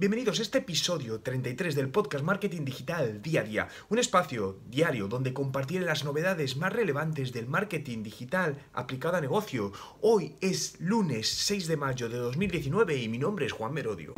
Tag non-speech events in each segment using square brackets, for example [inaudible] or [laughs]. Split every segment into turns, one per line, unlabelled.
Bienvenidos a este episodio 33 del podcast Marketing Digital Día a Día, un espacio diario donde compartiré las novedades más relevantes del marketing digital aplicado a negocio. Hoy es lunes 6 de mayo de 2019 y mi nombre es Juan Merodio.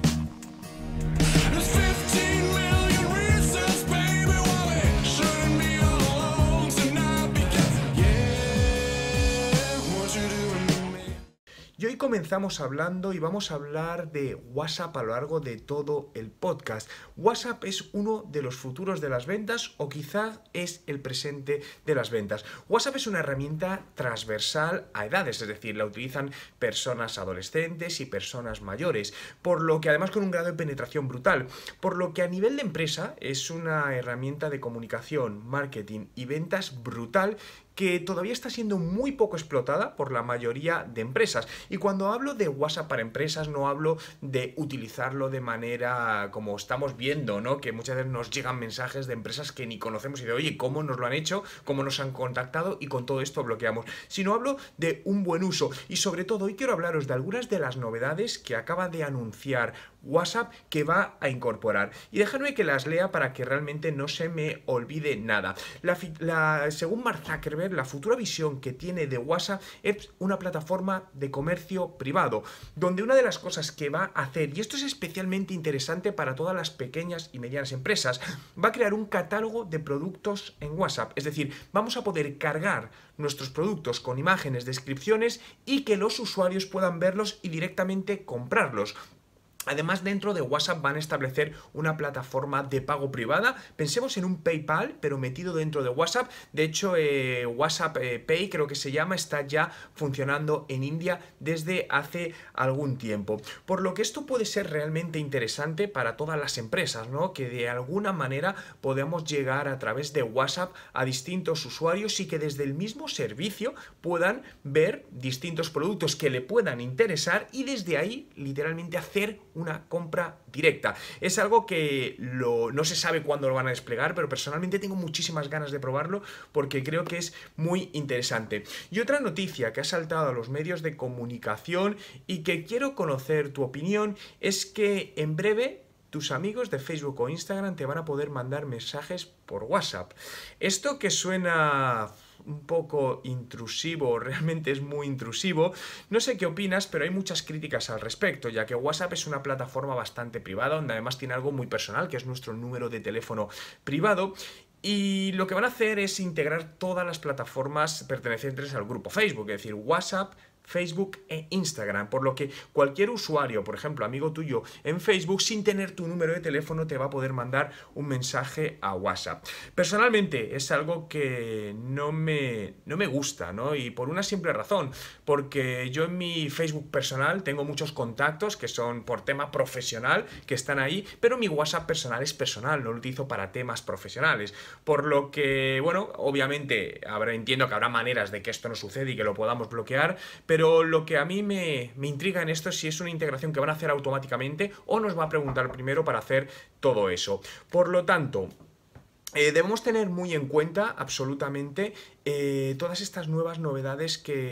comenzamos hablando y vamos a hablar de WhatsApp a lo largo de todo el podcast. WhatsApp es uno de los futuros de las ventas o quizás es el presente de las ventas. WhatsApp es una herramienta transversal a edades, es decir, la utilizan personas adolescentes y personas mayores, por lo que además con un grado de penetración brutal, por lo que a nivel de empresa es una herramienta de comunicación, marketing y ventas brutal que todavía está siendo muy poco explotada por la mayoría de empresas. Y cuando hablo de WhatsApp para empresas, no hablo de utilizarlo de manera como estamos viendo, ¿no? Que muchas veces nos llegan mensajes de empresas que ni conocemos y de, oye, ¿cómo nos lo han hecho? ¿Cómo nos han contactado? Y con todo esto bloqueamos. Sino hablo de un buen uso. Y sobre todo, hoy quiero hablaros de algunas de las novedades que acaba de anunciar WhatsApp que va a incorporar. Y déjame que las lea para que realmente no se me olvide nada. según Mark Zuckerberg, la futura visión que tiene de WhatsApp es una plataforma de comercio privado, donde una de las cosas que va a hacer, y esto es especialmente interesante para todas las pequeñas y medianas empresas, va a crear un catálogo de productos en WhatsApp. Es decir, vamos a poder cargar nuestros productos con imágenes, descripciones y que los usuarios puedan verlos y directamente comprarlos. Además, dentro de WhatsApp van a establecer una plataforma de pago privada. Pensemos en un PayPal, pero metido dentro de WhatsApp. De hecho, eh, WhatsApp eh, Pay, creo que se llama, está ya funcionando en India desde hace algún tiempo. Por lo que esto puede ser realmente interesante para todas las empresas, ¿no? Que de alguna manera podamos llegar a través de WhatsApp a distintos usuarios y que desde el mismo servicio puedan ver distintos productos que le puedan interesar y desde ahí literalmente hacer una compra directa. Es algo que no se sabe cuándo lo van a desplegar, pero personalmente tengo muchísimas ganas de probarlo porque creo que es muy interesante. Y otra noticia que ha saltado a los medios de comunicación y que quiero conocer tu opinión es que en breve tus amigos de Facebook o Instagram te van a poder mandar mensajes por WhatsApp. Esto que suena un poco intrusivo, [laughs] realmente es muy intrusivo. No sé qué opinas, pero hay muchas críticas al respecto, ya que WhatsApp es una plataforma bastante privada, donde además tiene algo muy personal, que es nuestro número de teléfono privado, y lo que van a hacer es integrar todas las plataformas pertenecientes al grupo Facebook, es decir, WhatsApp, Facebook e Instagram, por lo que cualquier usuario, por ejemplo, amigo tuyo en Facebook, sin tener tu número de teléfono, te va a poder mandar un mensaje a WhatsApp. Personalmente es algo que no me, no me gusta, ¿no? Y por una simple razón, porque yo en mi Facebook personal tengo muchos contactos que son por tema profesional, que están ahí, pero mi WhatsApp personal es personal, no lo utilizo para temas profesionales. Por lo que, bueno, obviamente, habrá, entiendo que habrá maneras de que esto no suceda y que lo podamos bloquear, pero lo que a mí me, intriga en esto es si es una integración que van a hacer automáticamente o nos va a preguntar primero para hacer todo eso. Por lo tanto, eh, debemos tener muy en cuenta absolutamente eh, todas estas nuevas novedades que,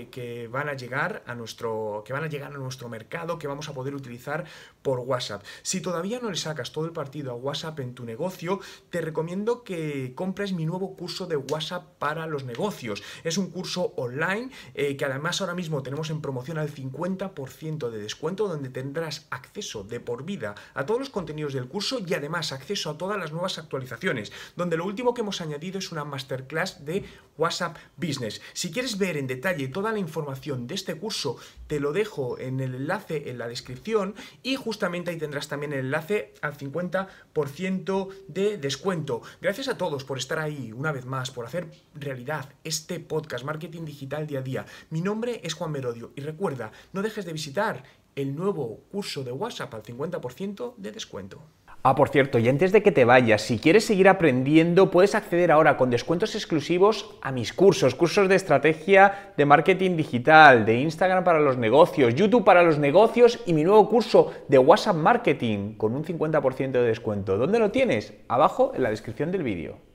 van a llegar a nuestro, que van a llegar a nuestro mercado, que vamos a poder utilizar por WhatsApp. Si todavía no le sacas todo el partido a WhatsApp en tu negocio, te recomiendo que compres mi nuevo curso de WhatsApp para los negocios. Es un curso online eh, que además ahora mismo tenemos en promoción al 50% de descuento, donde tendrás acceso de por vida a todos los contenidos del curso y además acceso a todas las nuevas actualizaciones, donde lo último que hemos añadido es una masterclass de WhatsApp Business. Si quieres ver en detalle toda la información de este curso, te lo dejo en el enlace en la descripción y justamente ahí tendrás también el enlace al 50% de descuento. Gracias a todos por estar ahí una vez más, por hacer realidad este podcast Marketing Digital Día a Día. Mi nombre es Juan Merodio y recuerda, no dejes de visitar el nuevo curso de WhatsApp al 50% de descuento. Ah, por cierto, y antes de que te vayas, si quieres seguir aprendiendo, puedes acceder ahora con descuentos exclusivos a mis cursos, cursos de estrategia de marketing digital, de Instagram para los negocios, YouTube para los negocios y mi nuevo curso de WhatsApp Marketing con un 50% de descuento. ¿Dónde lo tienes? Abajo en la descripción del vídeo.